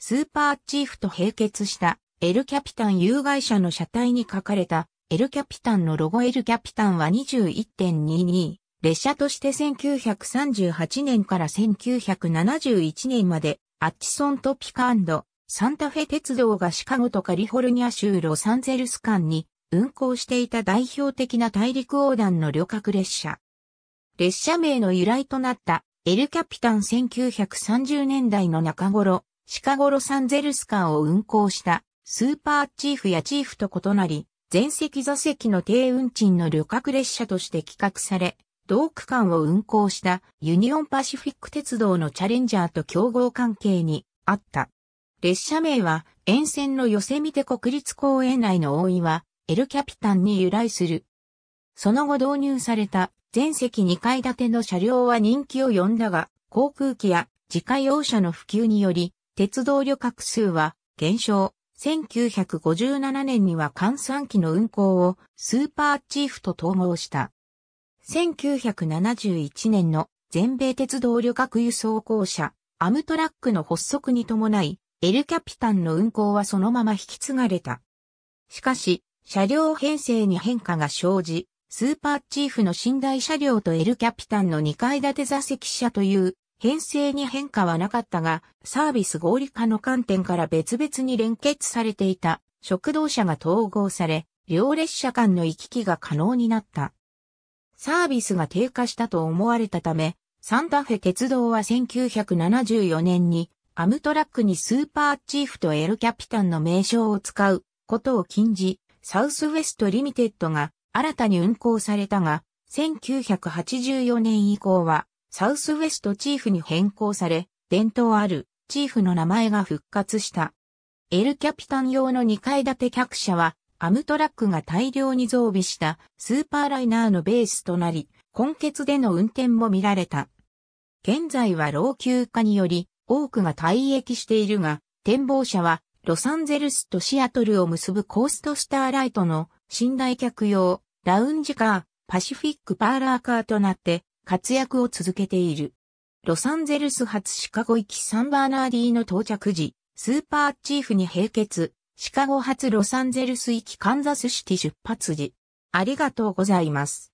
スーパーチーフと併結したエルキャピタン有害者の車体に書かれたエルキャピタンのロゴエルキャピタンは21.22列車として1938年から1971年までアッチソントピカサンタフェ鉄道がシカゴとカリフォルニア州ロサンゼルス間に運行していた代表的な大陸横断の旅客列車。列車名の由来となったエルキャピタン1930年代の中頃、シカゴロサンゼルス間を運行したスーパーチーフやチーフと異なり、全席座席の低運賃の旅客列車として企画され、同区間を運行したユニオンパシフィック鉄道のチャレンジャーと競合関係にあった。列車名は沿線のヨセミテ国立公園内の大岩、エルキャピタンに由来する。その後導入された全席2階建ての車両は人気を呼んだが、航空機や自家用車の普及により鉄道旅客数は減少。1957年には換算機の運行をスーパーチーフと統合した。1971年の全米鉄道旅客輸送公社、アムトラックの発足に伴い、エルキャピタンの運行はそのまま引き継がれた。しかし、車両編成に変化が生じ、スーパーチーフの寝台車両とエルキャピタンの2階建て座席車という編成に変化はなかったが、サービス合理化の観点から別々に連結されていた食堂車が統合され、両列車間の行き来が可能になった。サービスが低下したと思われたため、サンタフェ鉄道は1974年にアムトラックにスーパーチーフとエルキャピタンの名称を使うことを禁じ、サウスウェストリミテッドが新たに運行されたが、1984年以降はサウスウェストチーフに変更され、伝統あるチーフの名前が復活した。エルキャピタン用の2階建て客車は、アムトラックが大量に増備したスーパーライナーのベースとなり、根血での運転も見られた。現在は老朽化により多くが退役しているが、展望車はロサンゼルスとシアトルを結ぶコーストスターライトの寝台客用ラウンジカー、パシフィックパーラーカーとなって活躍を続けている。ロサンゼルス発シカゴ行きサンバーナーディの到着時、スーパーチーフに並結、シカゴ発ロサンゼルス行きカンザスシティ出発時。ありがとうございます。